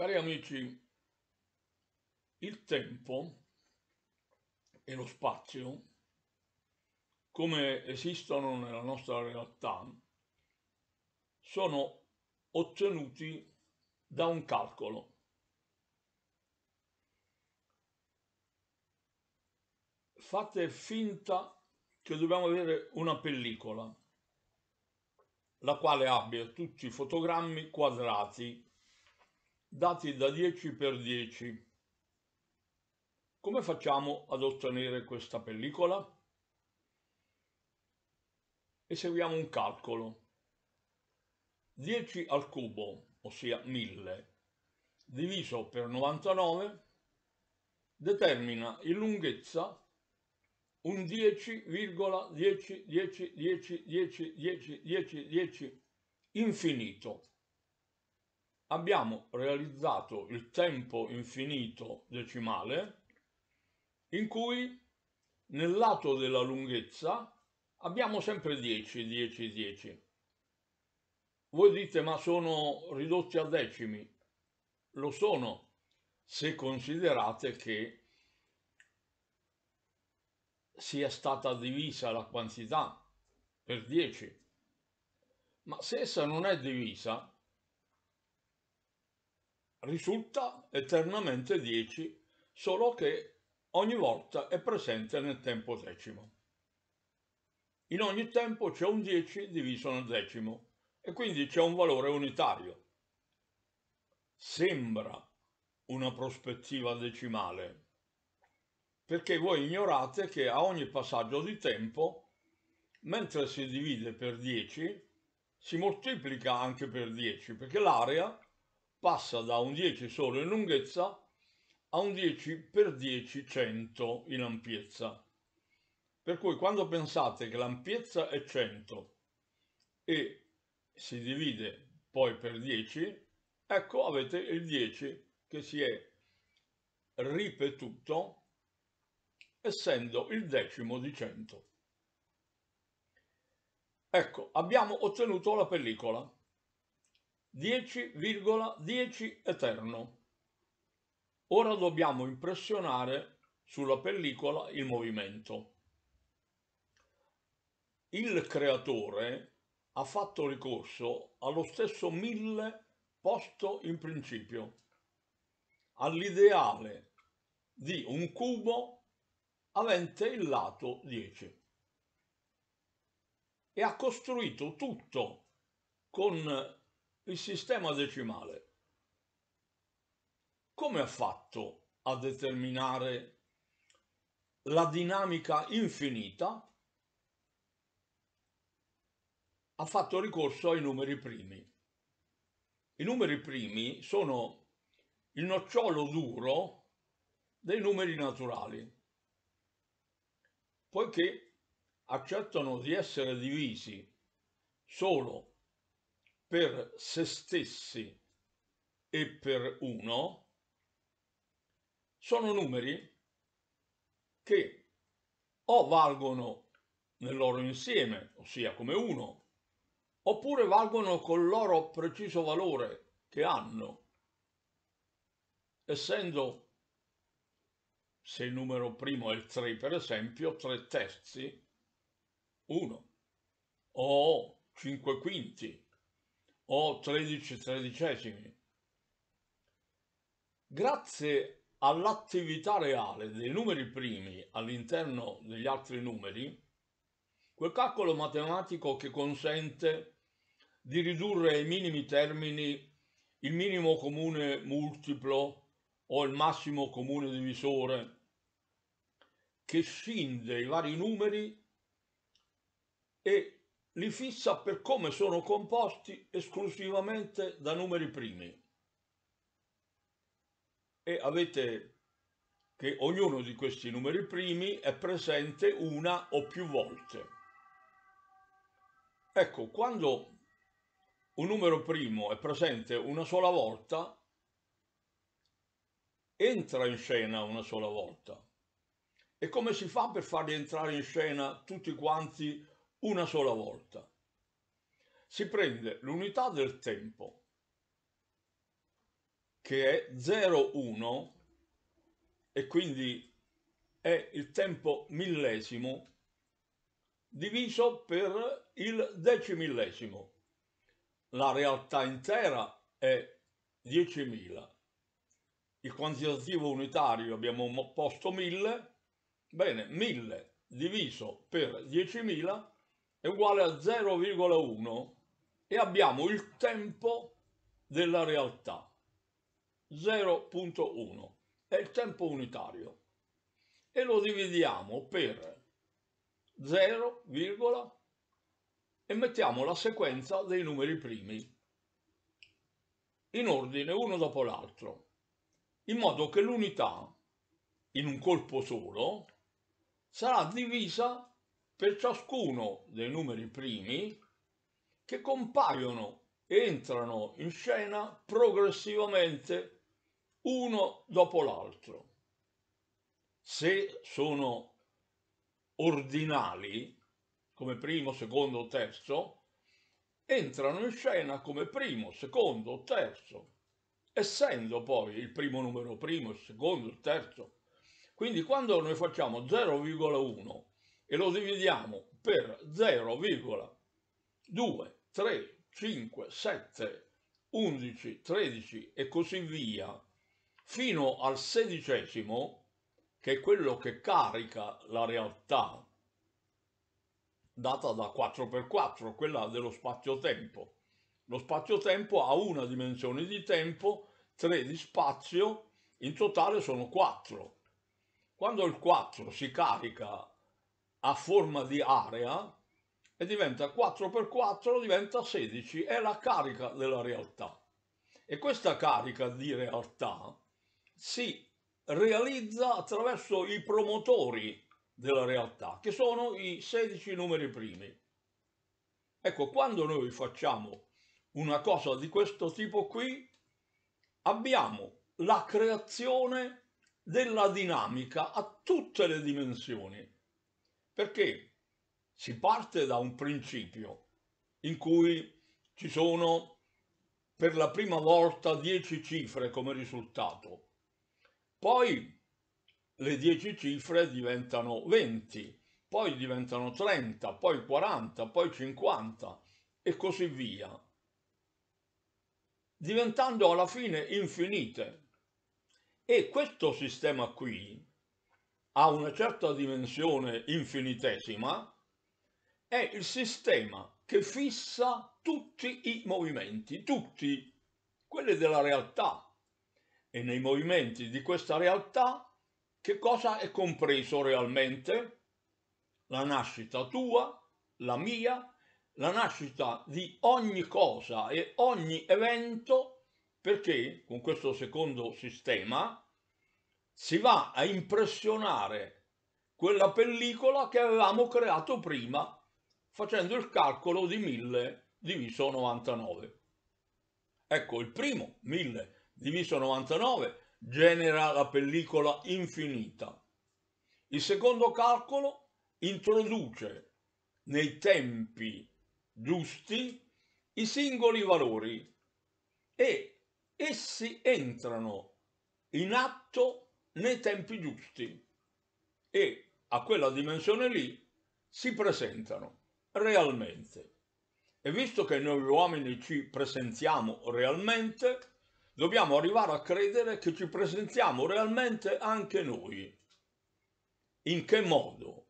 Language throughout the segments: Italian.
Cari amici, il tempo e lo spazio, come esistono nella nostra realtà, sono ottenuti da un calcolo. Fate finta che dobbiamo avere una pellicola, la quale abbia tutti i fotogrammi quadrati dati da 10 x 10. Come facciamo ad ottenere questa pellicola? Eseguiamo un calcolo. 10 al cubo, ossia 1000, diviso per 99, determina in lunghezza un 10,10, 10, 10, 10, 10, 10, 10 infinito abbiamo realizzato il tempo infinito decimale in cui nel lato della lunghezza abbiamo sempre 10, 10, 10. Voi dite ma sono ridotti a decimi? Lo sono se considerate che sia stata divisa la quantità per 10. Ma se essa non è divisa, risulta eternamente 10, solo che ogni volta è presente nel tempo decimo. In ogni tempo c'è un 10 diviso nel decimo e quindi c'è un valore unitario. Sembra una prospettiva decimale, perché voi ignorate che a ogni passaggio di tempo, mentre si divide per 10, si moltiplica anche per 10, perché l'area passa da un 10 solo in lunghezza a un 10 per 10 100 in ampiezza. Per cui quando pensate che l'ampiezza è 100 e si divide poi per 10, ecco avete il 10 che si è ripetuto essendo il decimo di 100. Ecco, abbiamo ottenuto la pellicola. 10,10 eterno. Ora dobbiamo impressionare sulla pellicola il movimento. Il creatore ha fatto ricorso allo stesso mille posto in principio, all'ideale di un cubo avente il lato 10 e ha costruito tutto con il sistema decimale. Come ha fatto a determinare la dinamica infinita? Ha fatto ricorso ai numeri primi. I numeri primi sono il nocciolo duro dei numeri naturali, poiché accettano di essere divisi solo per se stessi e per uno sono numeri che o valgono nel loro insieme, ossia come uno, oppure valgono col loro preciso valore che hanno, essendo se il numero primo è il 3 per esempio, 3 terzi, 1, o 5 quinti, o 13 tredicesimi. Grazie all'attività reale dei numeri primi all'interno degli altri numeri, quel calcolo matematico che consente di ridurre ai minimi termini il minimo comune multiplo o il massimo comune divisore, che scinde i vari numeri e li fissa per come sono composti esclusivamente da numeri primi e avete che ognuno di questi numeri primi è presente una o più volte. Ecco, quando un numero primo è presente una sola volta, entra in scena una sola volta. E come si fa per farli entrare in scena tutti quanti una sola volta. Si prende l'unità del tempo, che è 0,1, e quindi è il tempo millesimo diviso per il decimillesimo. La realtà intera è 10.000. Il quantitativo unitario abbiamo posto 1000. Bene, 1000 diviso per 10.000 è uguale a 0,1 e abbiamo il tempo della realtà, 0.1, è il tempo unitario, e lo dividiamo per 0, e mettiamo la sequenza dei numeri primi, in ordine uno dopo l'altro, in modo che l'unità, in un colpo solo, sarà divisa per ciascuno dei numeri primi che compaiono e entrano in scena progressivamente uno dopo l'altro. Se sono ordinali, come primo, secondo, terzo, entrano in scena come primo, secondo, terzo, essendo poi il primo numero primo, il secondo, il terzo. Quindi quando noi facciamo 0,1 e lo dividiamo per 0,23571113 e così via, fino al sedicesimo, che è quello che carica la realtà, data da 4x4, quella dello spazio-tempo. Lo spazio-tempo ha una dimensione di tempo, tre di spazio, in totale sono 4. Quando il 4 si carica a forma di area e diventa 4x4, diventa 16, è la carica della realtà. E questa carica di realtà si realizza attraverso i promotori della realtà, che sono i 16 numeri primi. Ecco, quando noi facciamo una cosa di questo tipo qui, abbiamo la creazione della dinamica a tutte le dimensioni perché si parte da un principio in cui ci sono per la prima volta 10 cifre come risultato, poi le 10 cifre diventano 20, poi diventano 30, poi 40, poi 50 e così via, diventando alla fine infinite. E questo sistema qui ha una certa dimensione infinitesima, è il sistema che fissa tutti i movimenti, tutti quelli della realtà. E nei movimenti di questa realtà che cosa è compreso realmente? La nascita tua, la mia, la nascita di ogni cosa e ogni evento, perché con questo secondo sistema si va a impressionare quella pellicola che avevamo creato prima facendo il calcolo di 1000 diviso 99. Ecco, il primo 1000 diviso 99 genera la pellicola infinita. Il secondo calcolo introduce nei tempi giusti i singoli valori e essi entrano in atto nei tempi giusti e a quella dimensione lì si presentano realmente. E visto che noi uomini ci presentiamo realmente, dobbiamo arrivare a credere che ci presentiamo realmente anche noi. In che modo?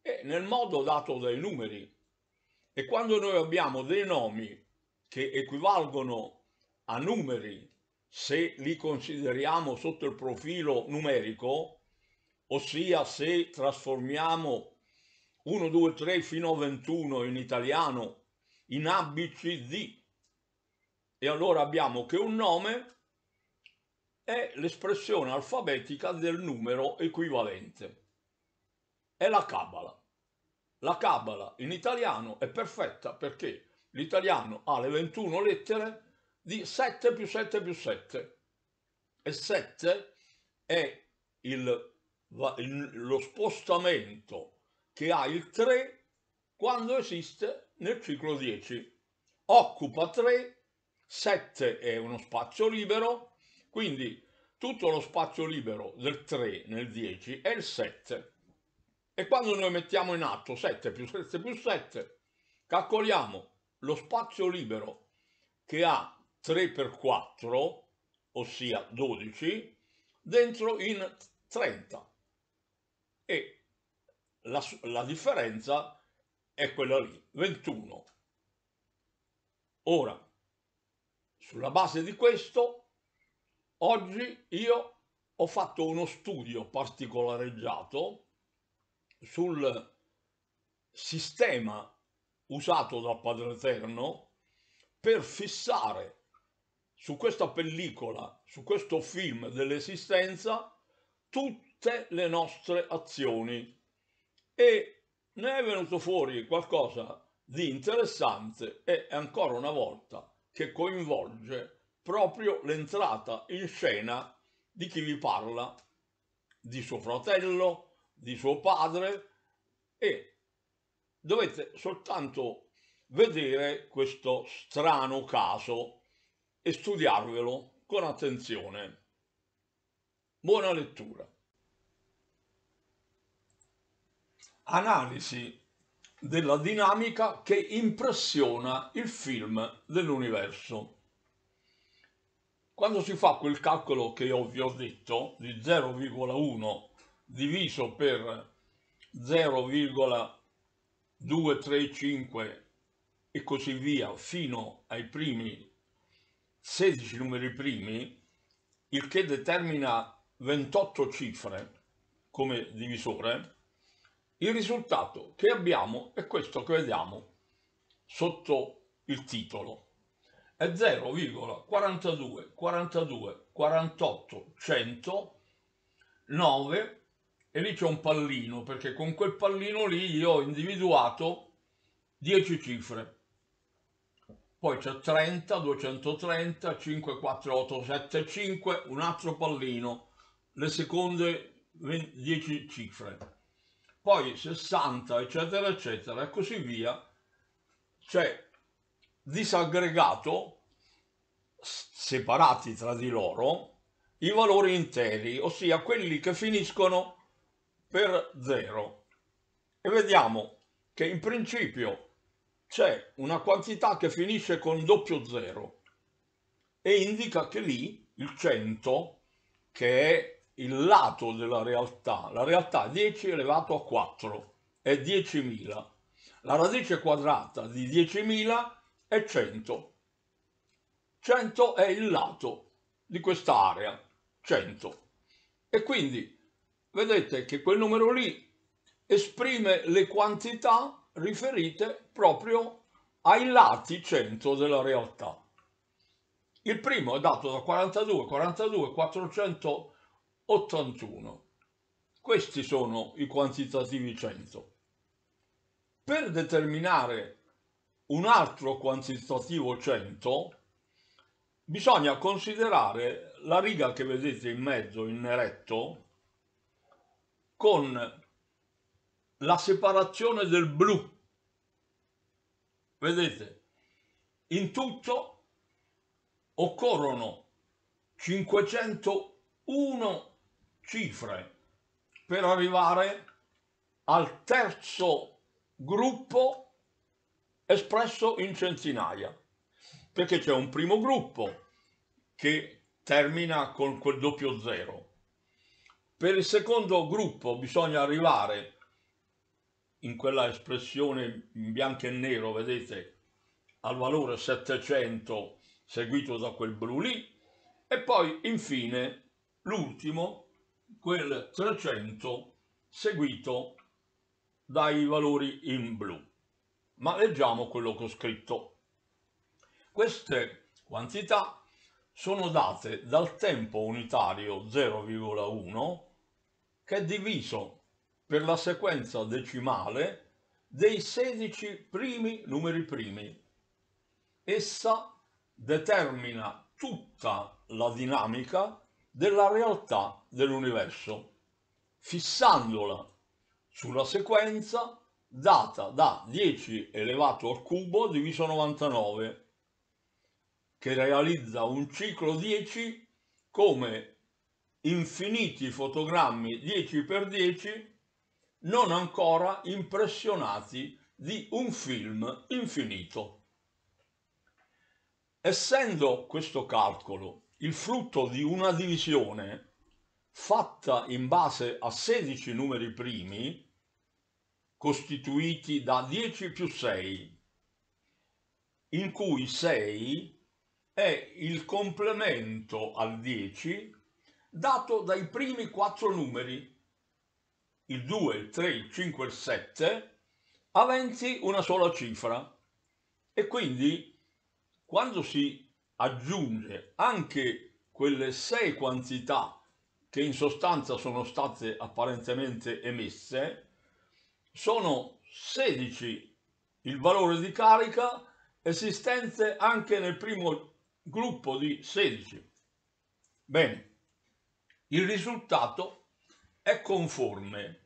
E eh, nel modo dato dai numeri. E quando noi abbiamo dei nomi che equivalgono a numeri se li consideriamo sotto il profilo numerico, ossia se trasformiamo 1, 2, 3 fino a 21 in italiano in ABCD. E allora abbiamo che un nome è l'espressione alfabetica del numero equivalente. È la cabala. La cabala in italiano è perfetta perché l'italiano ha le 21 lettere di 7 più 7 più 7. E 7 è il, lo spostamento che ha il 3 quando esiste nel ciclo 10. Occupa 3, 7 è uno spazio libero, quindi tutto lo spazio libero del 3 nel 10 è il 7. E quando noi mettiamo in atto 7 più 7 più 7, calcoliamo lo spazio libero che ha 3 per 4, ossia 12, dentro in 30. E la, la differenza è quella lì, 21. Ora, sulla base di questo, oggi io ho fatto uno studio particolareggiato sul sistema usato dal Padre Eterno per fissare su questa pellicola, su questo film dell'esistenza, tutte le nostre azioni. E ne è venuto fuori qualcosa di interessante e ancora una volta che coinvolge proprio l'entrata in scena di chi vi parla, di suo fratello, di suo padre e dovete soltanto vedere questo strano caso e studiarvelo con attenzione. Buona lettura. Analisi della dinamica che impressiona il film dell'universo. Quando si fa quel calcolo che io vi ho detto di 0,1 diviso per 0,235 e così via fino ai primi 16 numeri primi, il che determina 28 cifre come divisore, il risultato che abbiamo è questo che vediamo sotto il titolo. È 0,42, 42, 48, 100, 9 e lì c'è un pallino perché con quel pallino lì io ho individuato 10 cifre poi c'è 30, 230, 5, 4, 8, 7, 5, un altro pallino, le seconde 10 cifre, poi 60, eccetera, eccetera, e così via, c'è disaggregato, separati tra di loro, i valori interi, ossia quelli che finiscono per 0. E vediamo che in principio c'è una quantità che finisce con doppio zero e indica che lì il 100, che è il lato della realtà, la realtà 10 elevato a 4 è 10.000, la radice quadrata di 10.000 è 100. 100 è il lato di questa area, 100. E quindi vedete che quel numero lì esprime le quantità riferite proprio ai lati 100 della realtà. Il primo è dato da 42, 42, 481. Questi sono i quantitativi 100. Per determinare un altro quantitativo 100 bisogna considerare la riga che vedete in mezzo in eretto con la separazione del blu Vedete, in tutto occorrono 501 cifre per arrivare al terzo gruppo espresso in centinaia, perché c'è un primo gruppo che termina con quel doppio zero. Per il secondo gruppo bisogna arrivare a in quella espressione in bianco e nero, vedete, al valore 700 seguito da quel blu lì, e poi infine l'ultimo, quel 300 seguito dai valori in blu. Ma leggiamo quello che ho scritto. Queste quantità sono date dal tempo unitario 0,1 che è diviso per la sequenza decimale dei 16 primi numeri primi. Essa determina tutta la dinamica della realtà dell'universo, fissandola sulla sequenza data da 10 elevato al cubo diviso 99, che realizza un ciclo 10 come infiniti fotogrammi 10 per 10 non ancora impressionati di un film infinito. Essendo questo calcolo il frutto di una divisione fatta in base a 16 numeri primi, costituiti da 10 più 6, in cui 6 è il complemento al 10 dato dai primi quattro numeri il 2, il 3, il 5 il 7 aventi una sola cifra e quindi quando si aggiunge anche quelle sei quantità che in sostanza sono state apparentemente emesse, sono 16 il valore di carica esistente anche nel primo gruppo di 16. Bene, il risultato è conforme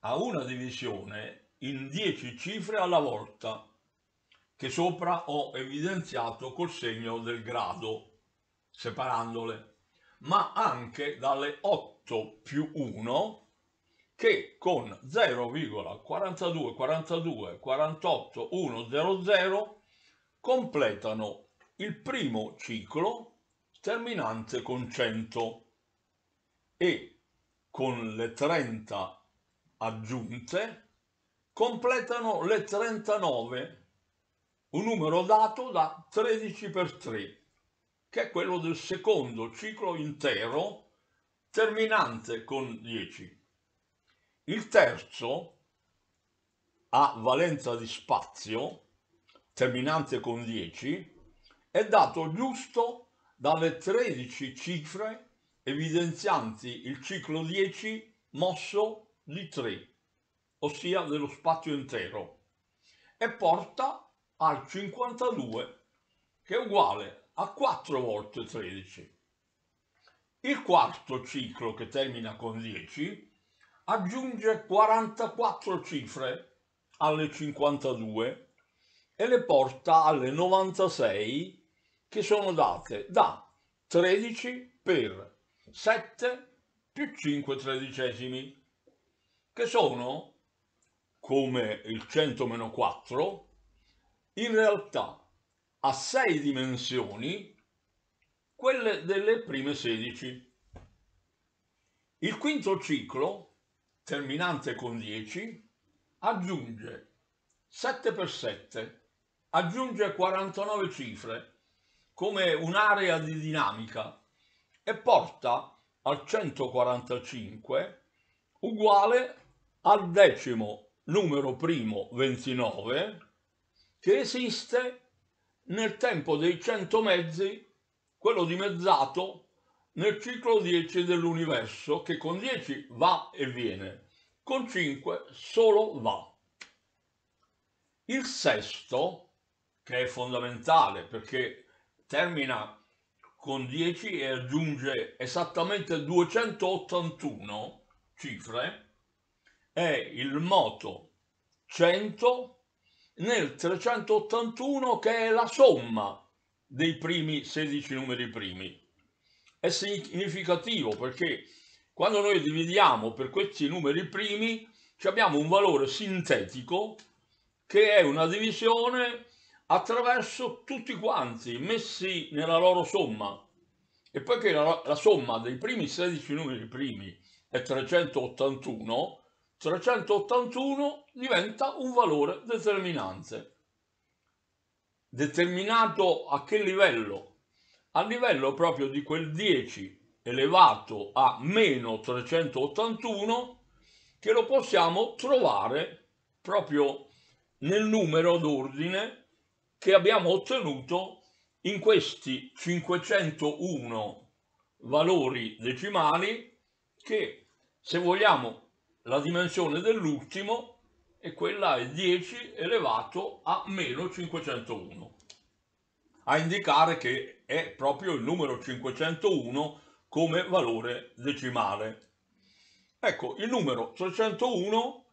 a una divisione in 10 cifre alla volta, che sopra ho evidenziato col segno del grado, separandole, ma anche dalle 8 più 1 che con 0,424248100 completano il primo ciclo terminante con 100 e con le 30 aggiunte completano le 39, un numero dato da 13 per 3, che è quello del secondo ciclo intero terminante con 10. Il terzo, a valenza di spazio, terminante con 10, è dato giusto dalle 13 cifre evidenzianti il ciclo 10 mosso di 3, ossia dello spazio intero, e porta al 52, che è uguale a 4 volte 13. Il quarto ciclo, che termina con 10, aggiunge 44 cifre alle 52 e le porta alle 96 che sono date da 13 per 7 più 5 tredicesimi che sono, come il 100 meno 4, in realtà a 6 dimensioni quelle delle prime 16. Il quinto ciclo, terminante con 10, aggiunge 7 per 7, aggiunge 49 cifre come un'area di dinamica e porta al 145 uguale al decimo numero primo 29 che esiste nel tempo dei cento mezzi, quello dimezzato nel ciclo 10 dell'universo che con 10 va e viene, con 5 solo va. Il sesto, che è fondamentale perché termina con 10 e aggiunge esattamente 281 cifre, è il moto 100 nel 381 che è la somma dei primi 16 numeri primi. È significativo perché quando noi dividiamo per questi numeri primi abbiamo un valore sintetico che è una divisione attraverso tutti quanti messi nella loro somma. E poiché la, la somma dei primi 16 numeri primi è 381, 381 diventa un valore determinante. Determinato a che livello? A livello proprio di quel 10 elevato a meno 381 che lo possiamo trovare proprio nel numero d'ordine che abbiamo ottenuto in questi 501 valori decimali che se vogliamo la dimensione dell'ultimo e quella è 10 elevato a meno 501, a indicare che è proprio il numero 501 come valore decimale. Ecco, il numero 301,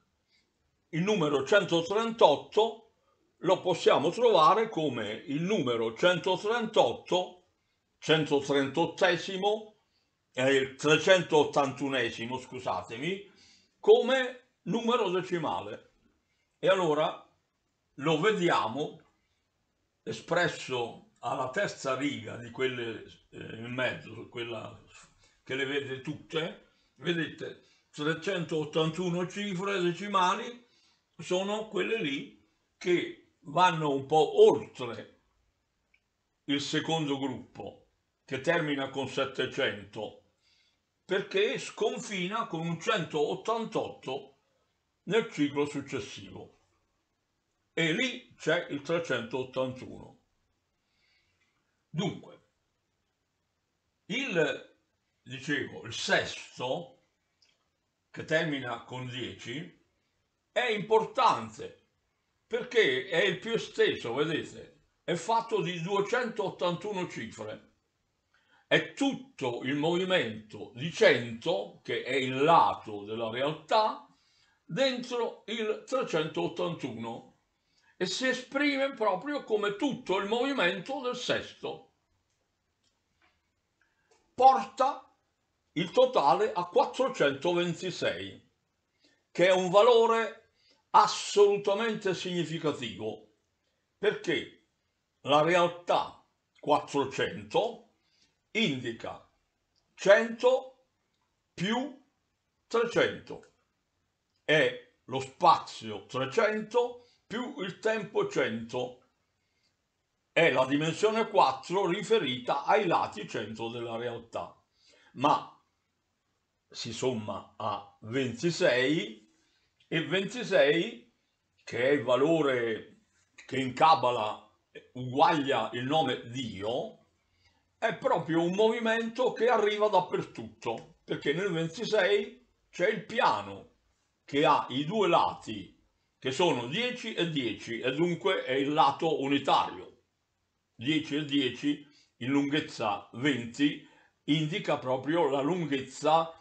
il numero 138, lo possiamo trovare come il numero 138, 138 è il 381 scusatemi, come numero decimale. E allora lo vediamo espresso alla terza riga di quelle eh, in mezzo, quella che le vede tutte, vedete 381 cifre decimali sono quelle lì che vanno un po' oltre il secondo gruppo che termina con 700 perché sconfina con un 188 nel ciclo successivo e lì c'è il 381. Dunque, il, dicevo, il sesto, che termina con 10, è importante perché è il più esteso, vedete, è fatto di 281 cifre è tutto il movimento di 100, che è il lato della realtà, dentro il 381 e si esprime proprio come tutto il movimento del sesto. Porta il totale a 426, che è un valore assolutamente significativo, perché la realtà 400 indica 100 più 300 è lo spazio 300 più il tempo 100 è la dimensione 4 riferita ai lati 100 della realtà ma si somma a 26 e 26 che è il valore che in Kabbalah uguaglia il nome Dio è proprio un movimento che arriva dappertutto, perché nel 26 c'è il piano che ha i due lati che sono 10 e 10 e dunque è il lato unitario. 10 e 10 in lunghezza 20 indica proprio la lunghezza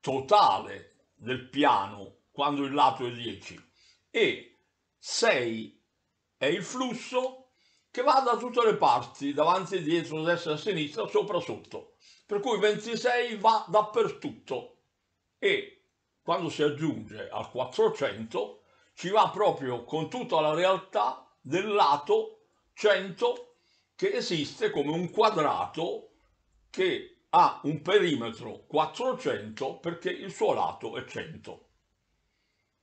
totale del piano quando il lato è 10 e 6 è il flusso che va da tutte le parti, davanti dietro, destra sinistra, sopra sotto. Per cui 26 va dappertutto e quando si aggiunge al 400 ci va proprio con tutta la realtà del lato 100 che esiste come un quadrato che ha un perimetro 400 perché il suo lato è 100.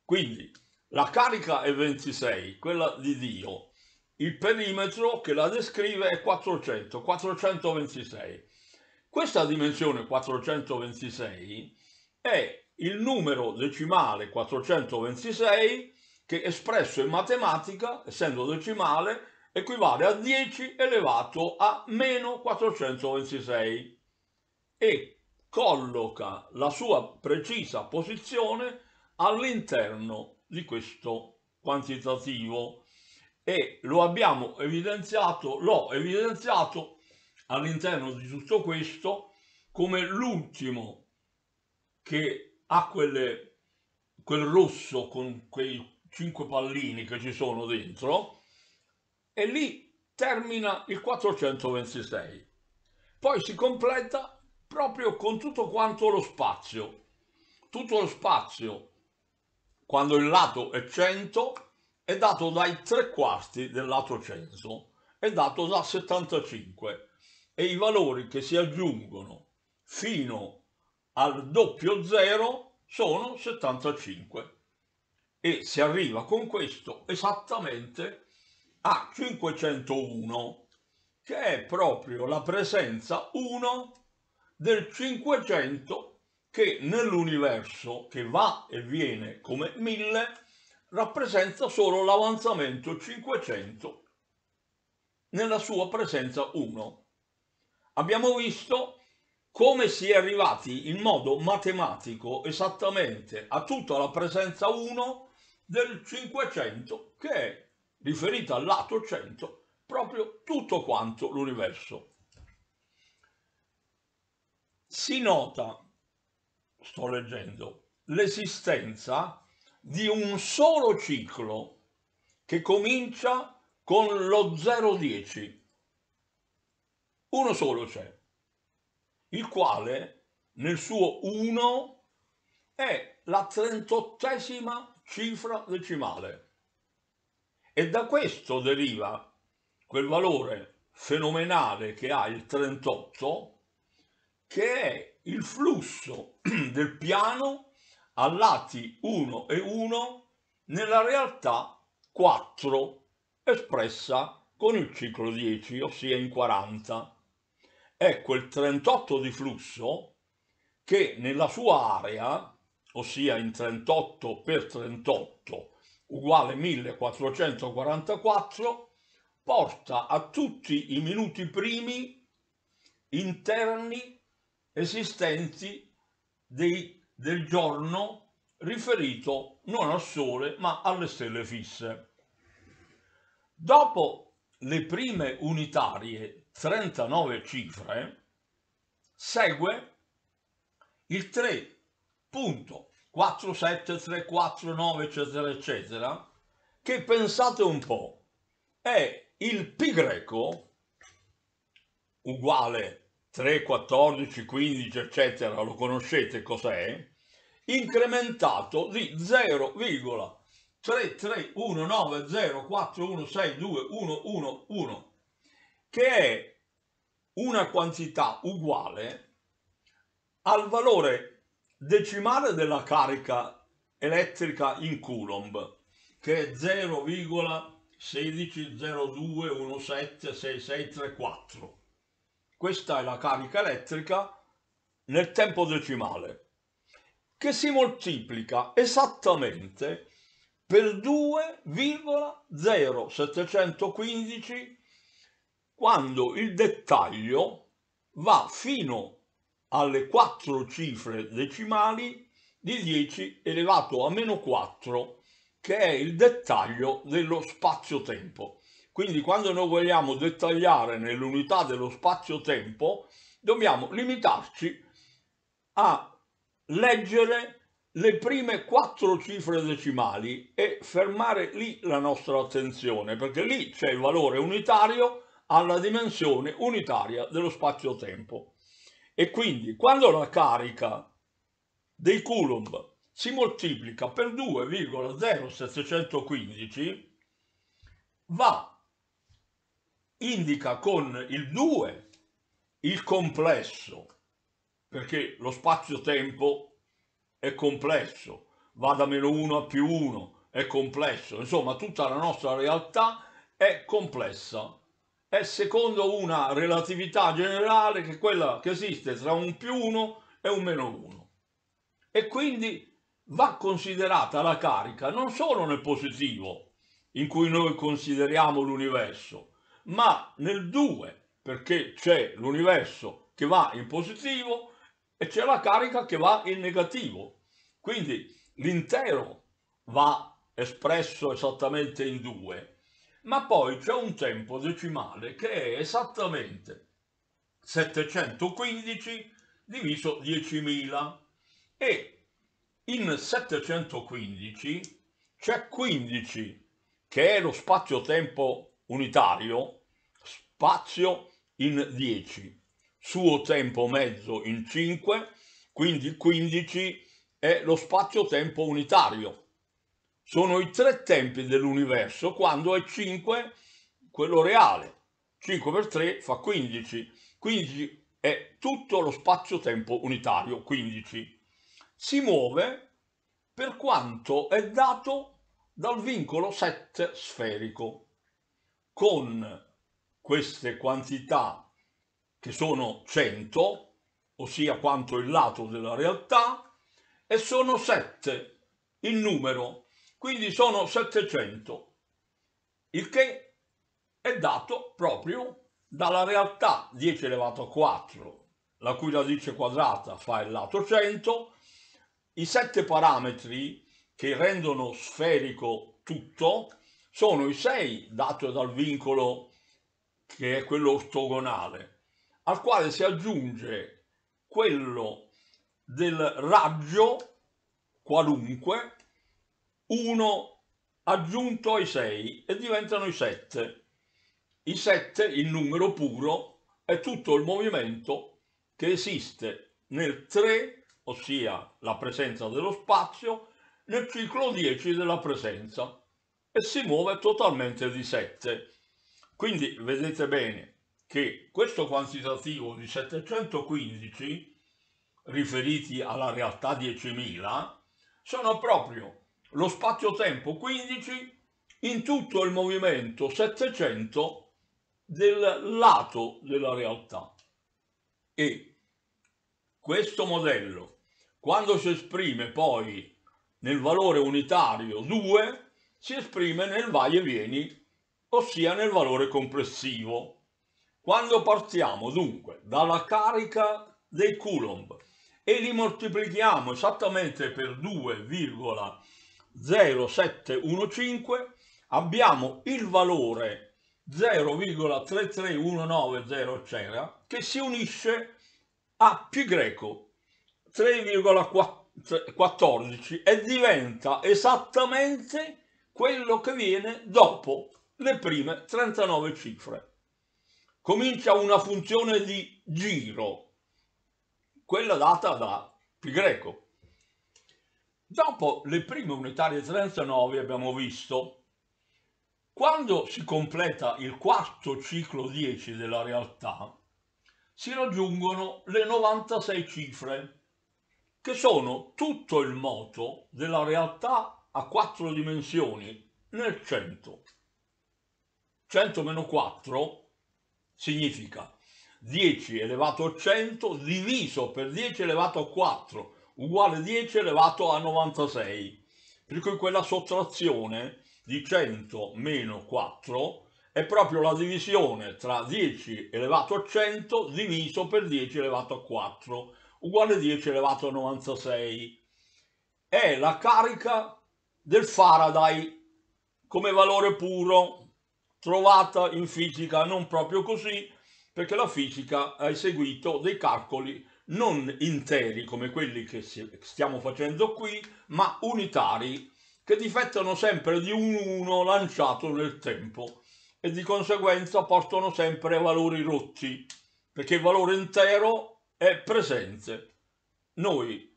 Quindi la carica è 26, quella di Dio, il perimetro che la descrive è 400, 426. Questa dimensione 426 è il numero decimale 426 che espresso in matematica, essendo decimale, equivale a 10 elevato a meno 426 e colloca la sua precisa posizione all'interno di questo quantitativo e lo abbiamo evidenziato, l'ho evidenziato all'interno di tutto questo come l'ultimo che ha quelle, quel rosso con quei cinque pallini che ci sono dentro e lì termina il 426. Poi si completa proprio con tutto quanto lo spazio. Tutto lo spazio, quando il lato è 100, è dato dai tre quarti del lato censo, è dato da 75 e i valori che si aggiungono fino al doppio zero sono 75 e si arriva con questo esattamente a 501 che è proprio la presenza 1 del 500 che nell'universo che va e viene come 1000 rappresenta solo l'avanzamento 500 nella sua presenza 1. Abbiamo visto come si è arrivati in modo matematico esattamente a tutta la presenza 1 del 500 che è riferita al lato 100 proprio tutto quanto l'universo. Si nota, sto leggendo, l'esistenza di un solo ciclo che comincia con lo 010. Uno solo c'è, il quale nel suo 1 è la 38esima cifra decimale e da questo deriva quel valore fenomenale che ha il 38 che è il flusso del piano a lati 1 e 1 nella realtà 4 espressa con il ciclo 10, ossia in 40. È quel 38 di flusso che nella sua area, ossia in 38 per 38 uguale 1444, porta a tutti i minuti primi interni esistenti dei del giorno riferito non al Sole ma alle stelle fisse. Dopo le prime unitarie, 39 cifre, segue il 3.47349 eccetera eccetera che pensate un po' è il pi greco uguale 3, 14, 15, eccetera, lo conoscete cos'è, incrementato di 0,331904162111, che è una quantità uguale al valore decimale della carica elettrica in coulomb, che è 0,1602176634 questa è la carica elettrica nel tempo decimale, che si moltiplica esattamente per 2,0715 quando il dettaglio va fino alle quattro cifre decimali di 10 elevato a meno 4, che è il dettaglio dello spazio-tempo. Quindi quando noi vogliamo dettagliare nell'unità dello spazio-tempo, dobbiamo limitarci a leggere le prime quattro cifre decimali e fermare lì la nostra attenzione, perché lì c'è il valore unitario alla dimensione unitaria dello spazio-tempo. E quindi quando la carica dei coulomb si moltiplica per 2,0715 va indica con il 2 il complesso, perché lo spazio-tempo è complesso, va da meno 1 a più 1, è complesso, insomma tutta la nostra realtà è complessa, è secondo una relatività generale che è quella che esiste tra un più 1 e un meno 1. E quindi va considerata la carica non solo nel positivo, in cui noi consideriamo l'universo, ma nel 2 perché c'è l'universo che va in positivo e c'è la carica che va in negativo. Quindi l'intero va espresso esattamente in 2, ma poi c'è un tempo decimale che è esattamente 715 diviso 10.000 e in 715 c'è 15 che è lo spazio-tempo unitario, spazio in 10, suo tempo mezzo in 5, quindi 15 è lo spazio-tempo unitario. Sono i tre tempi dell'universo quando è 5 quello reale. 5 per 3 fa 15, 15 è tutto lo spazio-tempo unitario, 15. Si muove per quanto è dato dal vincolo 7 sferico con queste quantità che sono 100, ossia quanto il lato della realtà, e sono 7 il numero, quindi sono 700, il che è dato proprio dalla realtà 10 elevato a 4, la cui radice quadrata fa il lato 100, i sette parametri che rendono sferico tutto, sono i 6 dato dal vincolo che è quello ortogonale, al quale si aggiunge quello del raggio qualunque uno aggiunto ai 6 e diventano i 7. I 7, il numero puro, è tutto il movimento che esiste nel 3, ossia la presenza dello spazio, nel ciclo 10 della presenza e si muove totalmente di 7. Quindi vedete bene che questo quantitativo di 715 riferiti alla realtà 10.000 sono proprio lo spazio-tempo 15 in tutto il movimento 700 del lato della realtà. E questo modello, quando si esprime poi nel valore unitario 2, si esprime nel vai e vieni, ossia nel valore complessivo. Quando partiamo dunque dalla carica dei coulomb e li moltiplichiamo esattamente per 2,0715, abbiamo il valore 0,33190 eccetera, che si unisce a greco 3,14 e diventa esattamente quello che viene dopo le prime 39 cifre. Comincia una funzione di giro, quella data da pi greco. Dopo le prime unitarie 39 abbiamo visto, quando si completa il quarto ciclo 10 della realtà, si raggiungono le 96 cifre, che sono tutto il moto della realtà a quattro dimensioni nel 100. 100 meno 4 significa 10 elevato a 100 diviso per 10 elevato a 4 uguale 10 elevato a 96. Per cui quella sottrazione di 100 meno 4 è proprio la divisione tra 10 elevato a 100 diviso per 10 elevato a 4 uguale 10 elevato a 96. È la carica del Faraday come valore puro, trovata in fisica non proprio così, perché la fisica ha eseguito dei calcoli non interi come quelli che stiamo facendo qui, ma unitari, che difettano sempre di un 1 lanciato nel tempo e di conseguenza portano sempre valori rotti, perché il valore intero è presente. Noi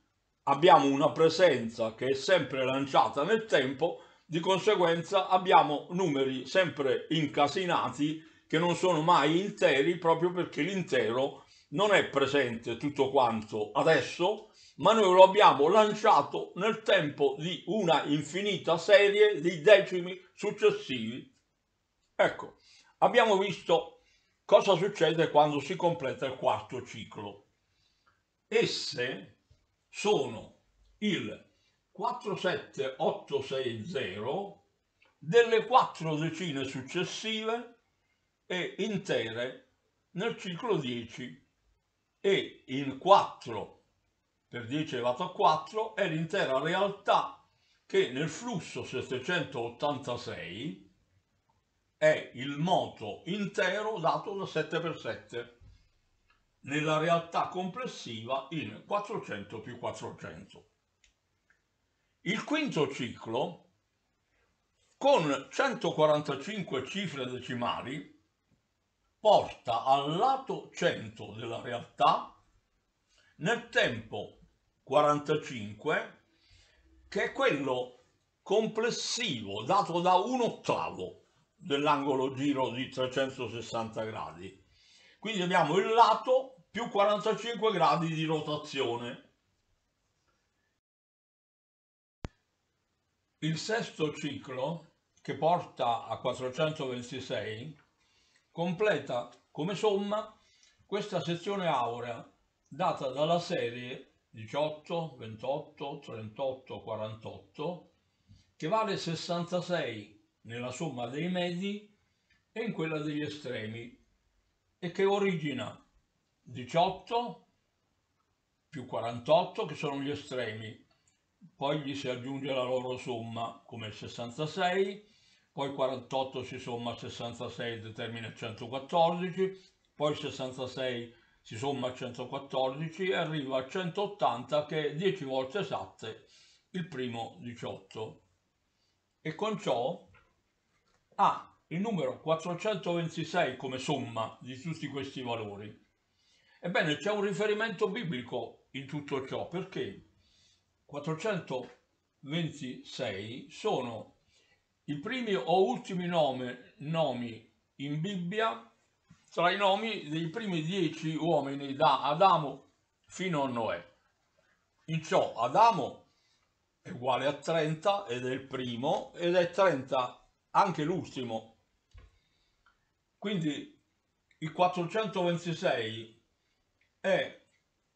abbiamo una presenza che è sempre lanciata nel tempo, di conseguenza abbiamo numeri sempre incasinati che non sono mai interi proprio perché l'intero non è presente tutto quanto adesso, ma noi lo abbiamo lanciato nel tempo di una infinita serie di decimi successivi. Ecco, abbiamo visto cosa succede quando si completa il quarto ciclo. Esse, sono il 47860 delle quattro decine successive e intere nel ciclo 10 e il 4 per 10 elevato a 4 è l'intera realtà che nel flusso 786 è il moto intero dato da 7x7 nella realtà complessiva in 400 più 400. Il quinto ciclo, con 145 cifre decimali, porta al lato 100 della realtà nel tempo 45, che è quello complessivo dato da un ottavo dell'angolo giro di 360 gradi quindi abbiamo il lato più 45 gradi di rotazione. Il sesto ciclo, che porta a 426, completa come somma questa sezione aurea data dalla serie 18, 28, 38, 48, che vale 66 nella somma dei medi e in quella degli estremi, e che origina 18 più 48 che sono gli estremi, poi gli si aggiunge la loro somma come 66, poi 48 si somma 66 determina 114, poi 66 si somma 114 e arriva a 180 che è 10 volte esatte il primo 18. E con ciò A ah, il numero 426 come somma di tutti questi valori. Ebbene, c'è un riferimento biblico in tutto ciò perché 426 sono i primi o ultimi nome, nomi in Bibbia tra i nomi dei primi dieci uomini da Adamo fino a Noè. In ciò Adamo è uguale a 30 ed è il primo ed è 30 anche l'ultimo quindi il 426 è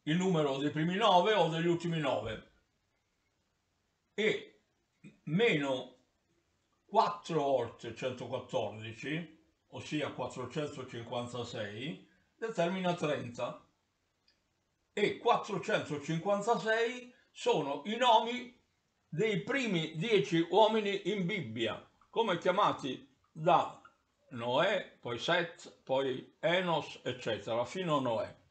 il numero dei primi 9 o degli ultimi 9 e meno 4 volte 114 ossia 456 determina 30 e 456 sono i nomi dei primi 10 uomini in Bibbia come chiamati da Noè, poi Set, poi Enos, eccetera, fino a Noè.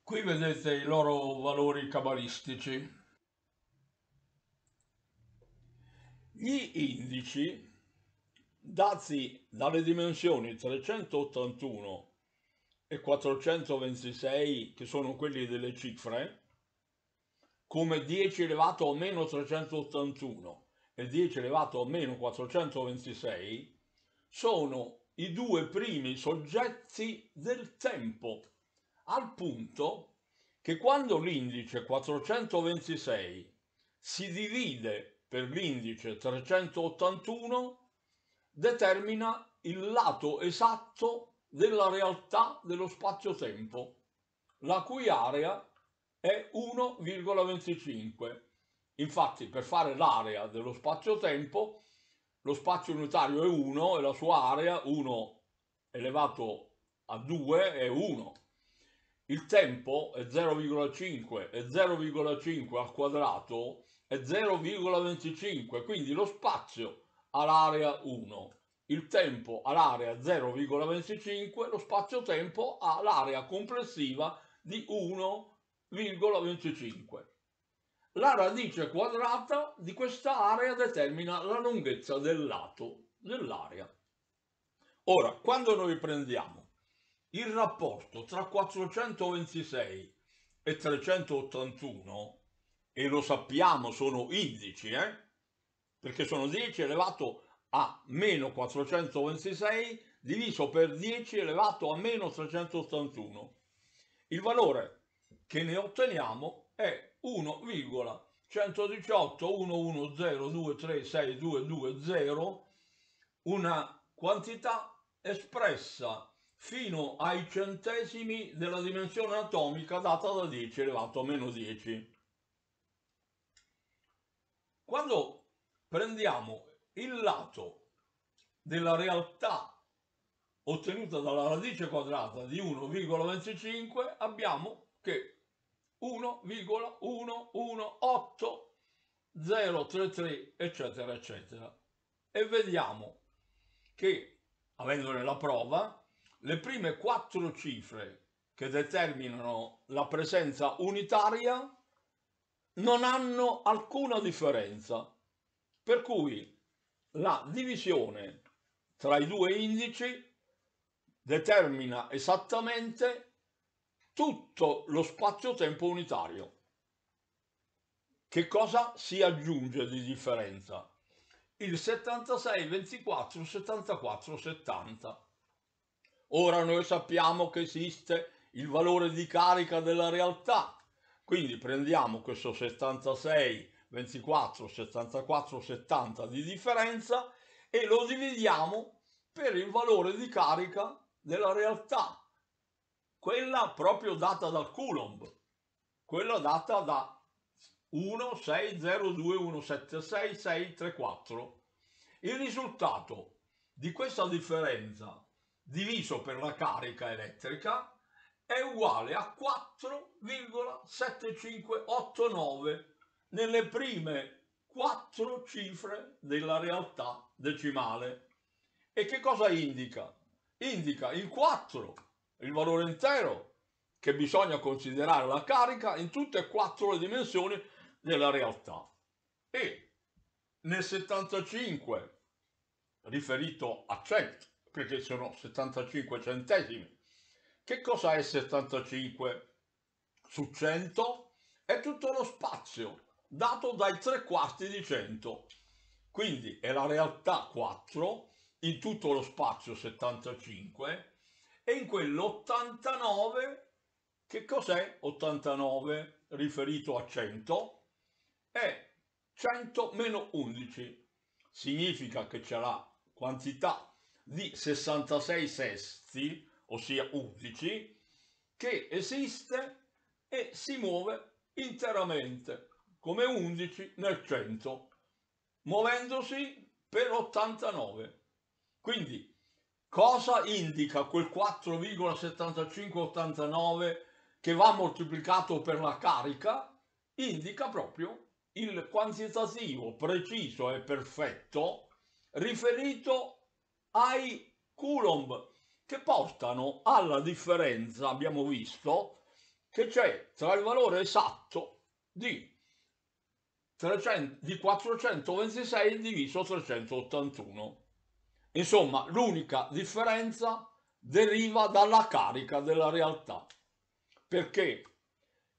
Qui vedete i loro valori cabalistici. Gli indici, dati dalle dimensioni 381 e 426, che sono quelli delle cifre, come 10 elevato a meno 381 e 10 elevato a meno 426 sono i due primi soggetti del tempo, al punto che quando l'indice 426 si divide per l'indice 381 determina il lato esatto della realtà dello spazio-tempo, la cui area è 1,25. Infatti per fare l'area dello spazio-tempo lo spazio unitario è 1 e la sua area 1 elevato a 2 è 1. Il tempo è 0,5 e 0,5 al quadrato è 0,25, quindi lo spazio ha l'area 1 il tempo ha l'area 0,25, lo spazio-tempo ha l'area complessiva di 1 0,25. La radice quadrata di questa area determina la lunghezza del lato dell'area. Ora, quando noi prendiamo il rapporto tra 426 e 381, e lo sappiamo sono indici, eh? perché sono 10 elevato a meno 426 diviso per 10 elevato a meno 381. Il valore che ne otteniamo è 1,118110236220, una quantità espressa fino ai centesimi della dimensione atomica data da 10 elevato a meno 10. Quando prendiamo il lato della realtà ottenuta dalla radice quadrata di 1,25 abbiamo che 1,118033 eccetera eccetera e vediamo che avendone la prova le prime quattro cifre che determinano la presenza unitaria non hanno alcuna differenza per cui la divisione tra i due indici determina esattamente tutto lo spazio-tempo unitario. Che cosa si aggiunge di differenza? Il 76, 24, 74, 70. Ora noi sappiamo che esiste il valore di carica della realtà, quindi prendiamo questo 76, 24, 74, 70 di differenza e lo dividiamo per il valore di carica della realtà, quella proprio data dal Coulomb, quella data da 1602176634. Il risultato di questa differenza diviso per la carica elettrica è uguale a 4,7589 nelle prime quattro cifre della realtà decimale. E che cosa indica? Indica il 4 il valore intero che bisogna considerare la carica in tutte e quattro le dimensioni della realtà. E nel 75, riferito a 100, perché sono 75 centesimi, che cosa è 75 su 100? È tutto lo spazio dato dai tre quarti di 100. Quindi è la realtà 4 in tutto lo spazio 75 e in quell'89, che cos'è 89 riferito a 100? È 100 meno 11, significa che c'è la quantità di 66 sesti, ossia 11, che esiste e si muove interamente, come 11 nel 100, muovendosi per 89. Quindi cosa indica quel 4,7589 che va moltiplicato per la carica? Indica proprio il quantitativo preciso e perfetto riferito ai coulomb che portano alla differenza, abbiamo visto, che c'è tra il valore esatto di, 300, di 426 diviso 381. Insomma, l'unica differenza deriva dalla carica della realtà, perché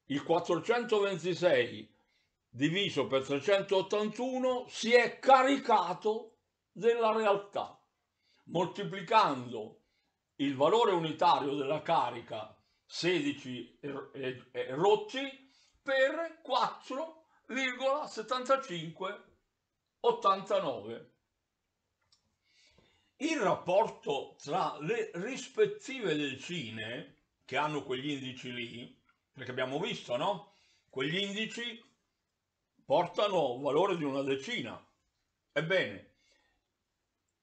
il 426 diviso per 381 si è caricato della realtà, moltiplicando il valore unitario della carica 16 rotti per 4,7589 il rapporto tra le rispettive decine, che hanno quegli indici lì, perché abbiamo visto, no? Quegli indici portano valore di una decina. Ebbene,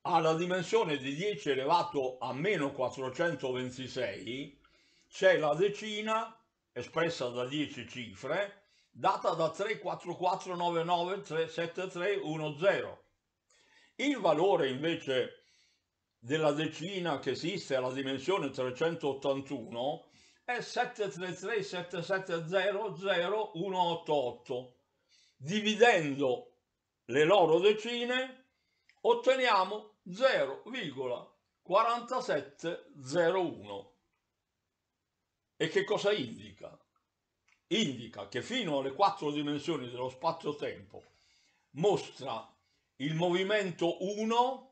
alla dimensione di 10 elevato a meno 426 c'è la decina espressa da 10 cifre data da 3449937310. Il valore invece della decina che esiste alla dimensione 381 è 733 770 188. Dividendo le loro decine otteniamo 0,4701. E che cosa indica? Indica che fino alle quattro dimensioni dello spazio-tempo mostra il movimento 1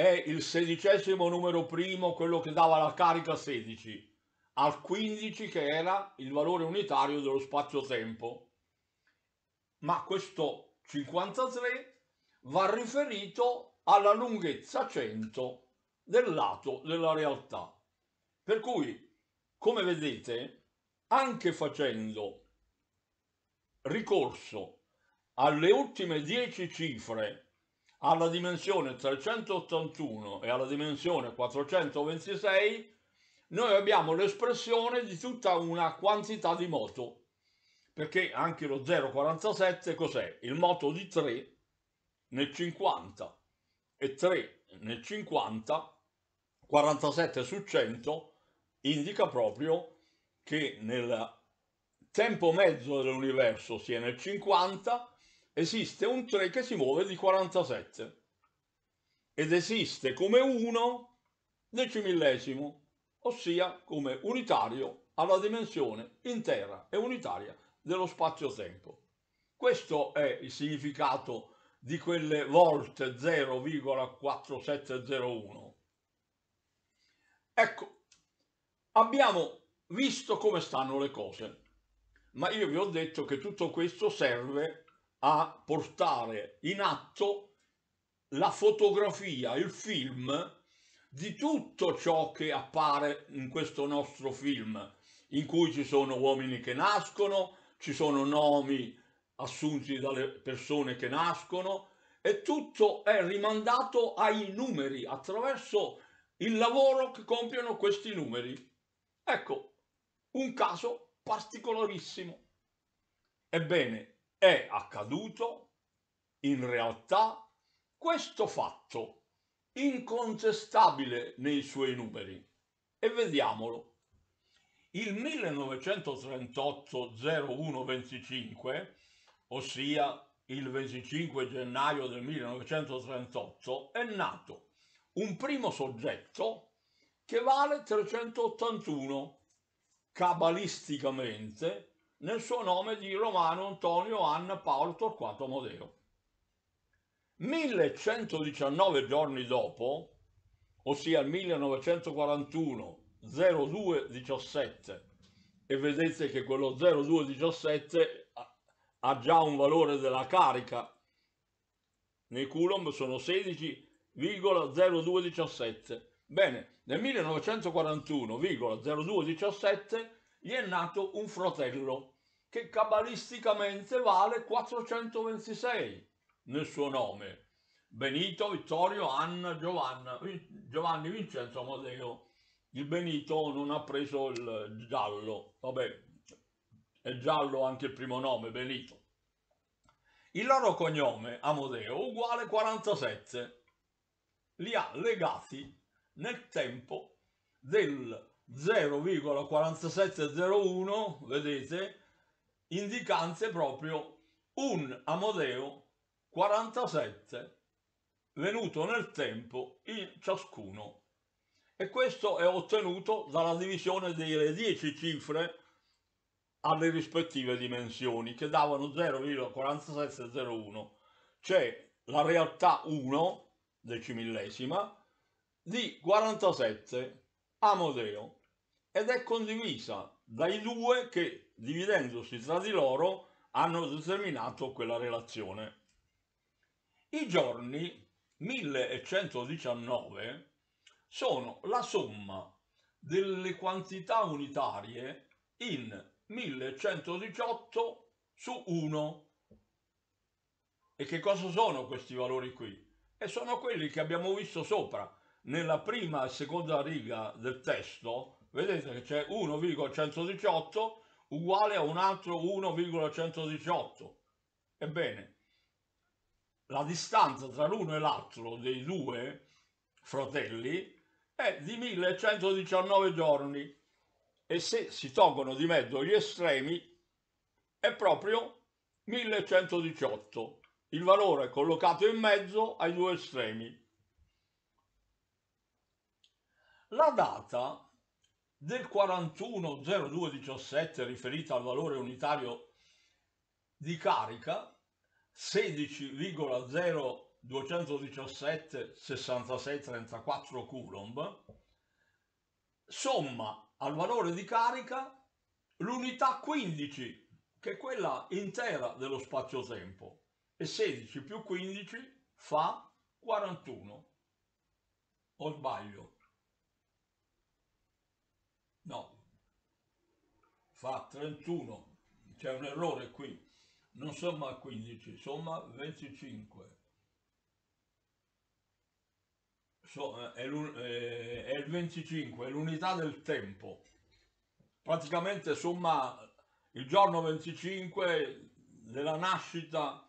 è il sedicesimo numero primo, quello che dava la carica 16, al 15 che era il valore unitario dello spazio-tempo. Ma questo 53 va riferito alla lunghezza 100 del lato della realtà. Per cui, come vedete, anche facendo ricorso alle ultime 10 cifre alla dimensione 381 e alla dimensione 426 noi abbiamo l'espressione di tutta una quantità di moto, perché anche lo 0,47 cos'è? Il moto di 3 nel 50 e 3 nel 50, 47 su 100, indica proprio che nel tempo mezzo dell'universo sia nel 50 esiste un 3 che si muove di 47 ed esiste come 1 decimillesimo, ossia come unitario alla dimensione intera e unitaria dello spazio-tempo. Questo è il significato di quelle volte 0,4701. Ecco, abbiamo visto come stanno le cose, ma io vi ho detto che tutto questo serve a portare in atto la fotografia, il film, di tutto ciò che appare in questo nostro film, in cui ci sono uomini che nascono, ci sono nomi assunti dalle persone che nascono e tutto è rimandato ai numeri attraverso il lavoro che compiono questi numeri. Ecco, un caso particolarissimo. Ebbene, è accaduto in realtà questo fatto incontestabile nei suoi numeri. E vediamolo. Il 1938-01-25, ossia il 25 gennaio del 1938, è nato un primo soggetto che vale 381, cabalisticamente nel suo nome di Romano Antonio Anna Paolo Torquato Amodeo. 1119 giorni dopo, ossia il 1941 0217, e vedete che quello 0217 ha già un valore della carica, nei coulomb sono 16,0217. Bene, nel 1941,0217 gli è nato un fratello che cabalisticamente vale 426 nel suo nome. Benito, Vittorio, Anna, Giovanna, Giovanni, Vincenzo, Amadeo. Il Benito non ha preso il giallo, vabbè, è giallo anche il primo nome, Benito. Il loro cognome, Amodeo, uguale 47, li ha legati nel tempo del 0,4701, vedete, indicante proprio un Amodeo 47 venuto nel tempo in ciascuno. E questo è ottenuto dalla divisione delle 10 cifre alle rispettive dimensioni che davano 0,4701. C'è la realtà 1 decimillesima di 47 Amodeo ed è condivisa dai due che dividendosi tra di loro, hanno determinato quella relazione. I giorni 1119 sono la somma delle quantità unitarie in 1118 su 1. E che cosa sono questi valori qui? E sono quelli che abbiamo visto sopra, nella prima e seconda riga del testo, vedete che c'è 1,118 uguale a un altro 1,118. Ebbene, la distanza tra l'uno e l'altro dei due fratelli è di 1119 giorni e se si tolgono di mezzo gli estremi è proprio 1118. Il valore collocato in mezzo ai due estremi. La data del 410217 riferita al valore unitario di carica 16,0217 6634 coulomb somma al valore di carica l'unità 15 che è quella intera dello spazio-tempo e 16 più 15 fa 41 o sbaglio no, fa 31, c'è un errore qui, non somma 15, somma 25. So, eh, è, eh, è il 25, è l'unità del tempo. Praticamente somma il giorno 25 della nascita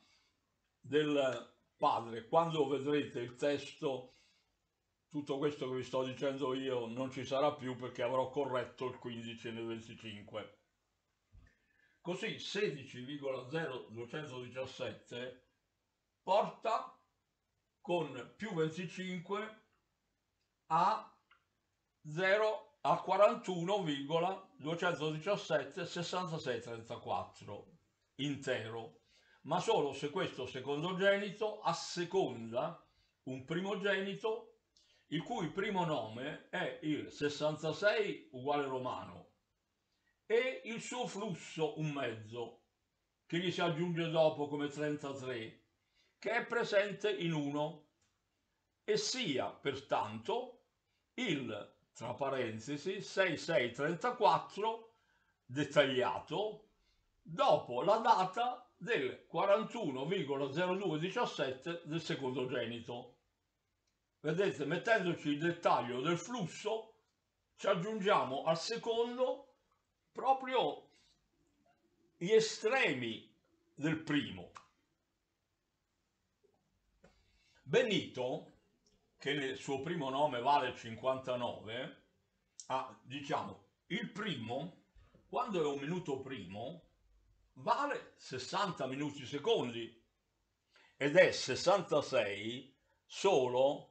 del padre. Quando vedrete il testo tutto questo che vi sto dicendo io non ci sarà più perché avrò corretto il 15 nel 25. Così 16,0217 porta con più 25 a 0 a 41,217 66 intero ma solo se questo secondogenito asseconda un primogenito il cui primo nome è il 66 uguale romano e il suo flusso un mezzo che gli si aggiunge dopo come 33 che è presente in 1 e sia pertanto il tra parentesi 6634 dettagliato dopo la data del 41,0217 del secondo genito. Vedete, mettendoci il dettaglio del flusso, ci aggiungiamo al secondo proprio gli estremi del primo. Benito, che nel suo primo nome vale 59, ah, diciamo, il primo, quando è un minuto primo, vale 60 minuti secondi ed è 66 solo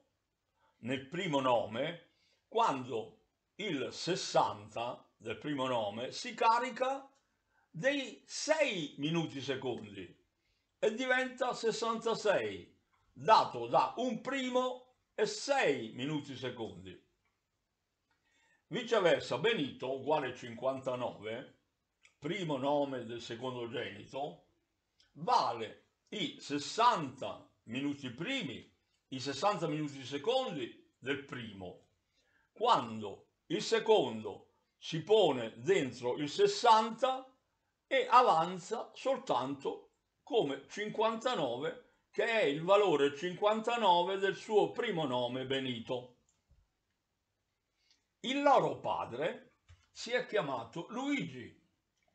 nel primo nome quando il 60 del primo nome si carica dei 6 minuti secondi e diventa 66 dato da un primo e 6 minuti secondi. Viceversa Benito uguale 59 primo nome del secondo genito vale i 60 minuti primi i 60 minuti secondi del primo. Quando il secondo si pone dentro il 60 e avanza soltanto come 59 che è il valore 59 del suo primo nome Benito. Il loro padre si è chiamato Luigi,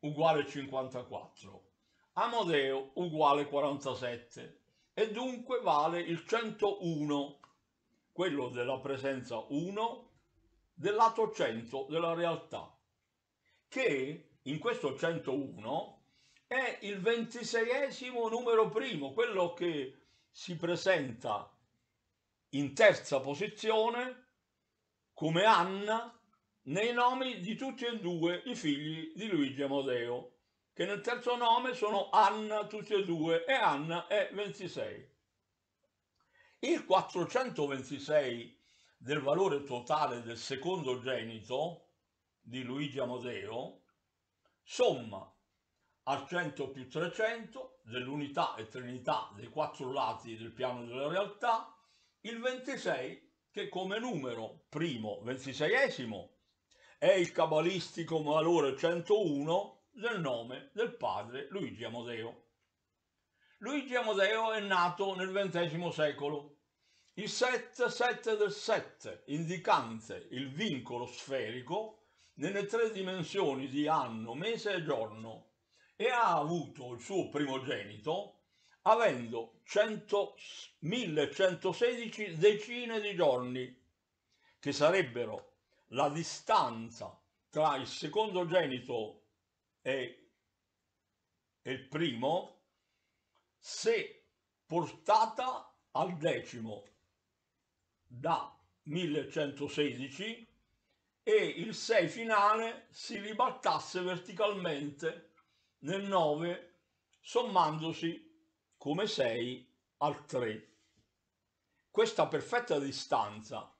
uguale 54, Amodeo uguale 47, e dunque vale il 101, quello della presenza 1 del lato 100 della realtà, che in questo 101 è il ventiseiesimo numero primo, quello che si presenta in terza posizione come Anna nei nomi di tutti e due i figli di Luigi Amodeo che nel terzo nome sono Anna tutti e due e Anna è 26. Il 426 del valore totale del secondo genito di Luigi Amodeo somma al 100 più 300 dell'unità e trinità dei quattro lati del piano della realtà il 26 che come numero primo 26esimo è il cabalistico valore 101 del nome del padre Luigi Amoseo. Luigi Amoseo è nato nel XX secolo. Il 7, 7 del 7, indicante il vincolo sferico nelle tre dimensioni di anno, mese e giorno, e ha avuto il suo primogenito avendo 100, 1116 decine di giorni, che sarebbero la distanza tra il secondogenito è, è il primo se portata al decimo da 1116 e il 6 finale si ribaltasse verticalmente nel 9 sommandosi come 6 al 3. Questa perfetta distanza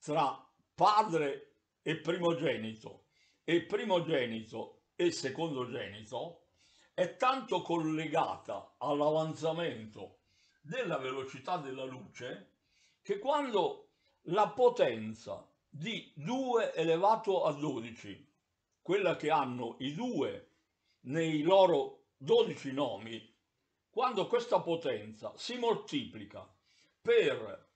tra padre e primogenito e primogenito e secondogenito è tanto collegata all'avanzamento della velocità della luce che quando la potenza di 2 elevato a 12, quella che hanno i due nei loro 12 nomi, quando questa potenza si moltiplica per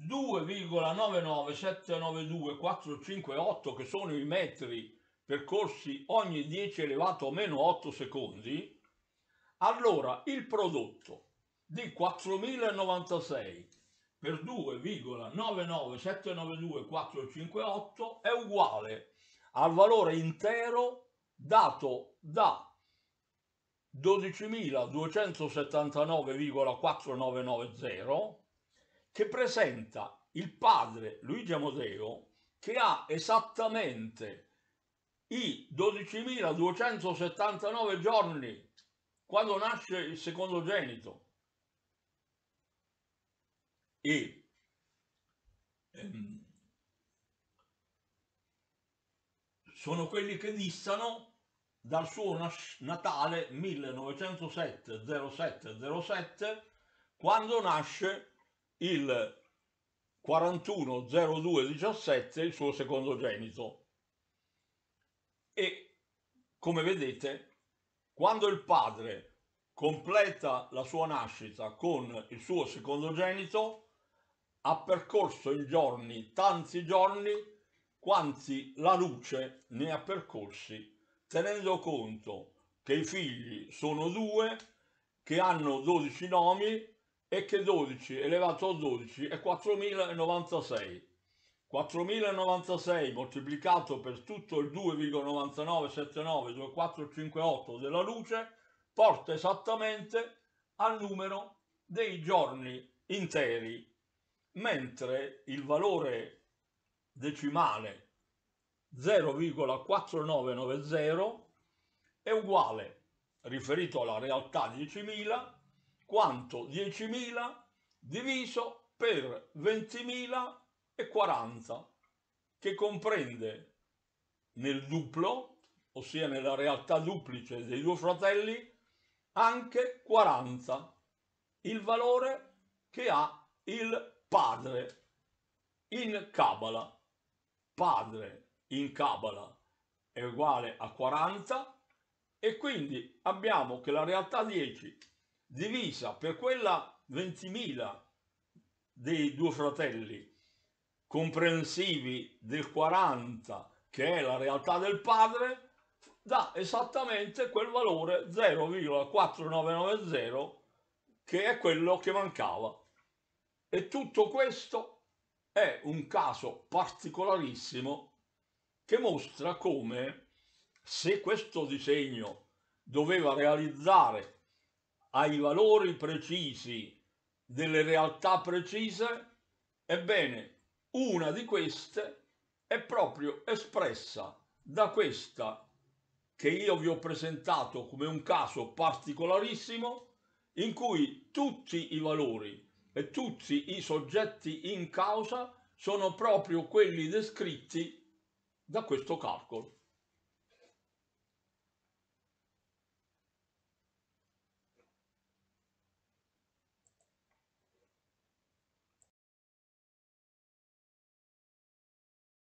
2,99792,458 che sono i metri percorsi ogni 10 elevato a meno 8 secondi, allora il prodotto di 4096 per 2,99792,458 è uguale al valore intero dato da 12.279,4990 che presenta il padre Luigi Amodeo che ha esattamente i 12.279 giorni quando nasce il secondogenito e ehm, sono quelli che distano dal suo natale 1907-07-07 quando nasce il 41-02-17 il suo secondogenito. E come vedete, quando il padre completa la sua nascita con il suo secondogenito, ha percorso in giorni, tanti giorni, quanti la luce ne ha percorsi, tenendo conto che i figli sono due, che hanno 12 nomi e che 12 elevato a 12 è 4096. 4096 moltiplicato per tutto il 2,99792458 della luce porta esattamente al numero dei giorni interi, mentre il valore decimale 0,4990 è uguale, riferito alla realtà 10.000, quanto 10.000 diviso per 20.000 e 40 che comprende nel duplo, ossia nella realtà duplice dei due fratelli, anche 40, il valore che ha il padre in Kabbalah. Padre in Kabbalah è uguale a 40 e quindi abbiamo che la realtà 10 divisa per quella 20.000 dei due fratelli comprensivi del 40 che è la realtà del padre dà esattamente quel valore 0,4990 che è quello che mancava e tutto questo è un caso particolarissimo che mostra come se questo disegno doveva realizzare ai valori precisi delle realtà precise ebbene una di queste è proprio espressa da questa che io vi ho presentato come un caso particolarissimo in cui tutti i valori e tutti i soggetti in causa sono proprio quelli descritti da questo calcolo.